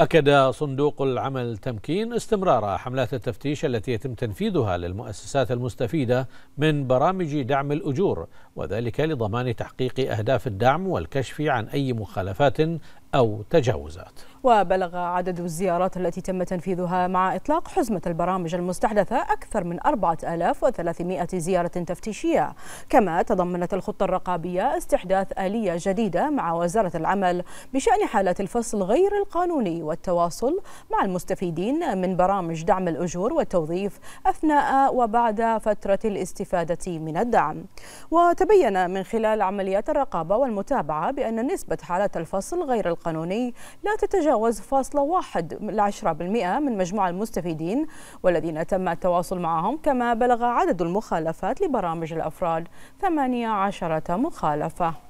أكد صندوق العمل تمكين استمرار حملات التفتيش التي يتم تنفيذها للمؤسسات المستفيدة من برامج دعم الأجور وذلك لضمان تحقيق أهداف الدعم والكشف عن أي مخالفات أو تجاوزات وبلغ عدد الزيارات التي تم تنفيذها مع إطلاق حزمة البرامج المستحدثة أكثر من 4300 زيارة تفتيشية كما تضمنت الخطة الرقابية استحداث آلية جديدة مع وزارة العمل بشأن حالات الفصل غير القانوني والتواصل مع المستفيدين من برامج دعم الأجور والتوظيف أثناء وبعد فترة الاستفادة من الدعم وتبين من خلال عمليات الرقابة والمتابعة بأن نسبة حالات الفصل غير القانوني القانوني لا تتجاوز فاصلة واحد العشرة بالمئة من مجموع المستفيدين والذين تم التواصل معهم كما بلغ عدد المخالفات لبرامج الأفراد 18 مخالفة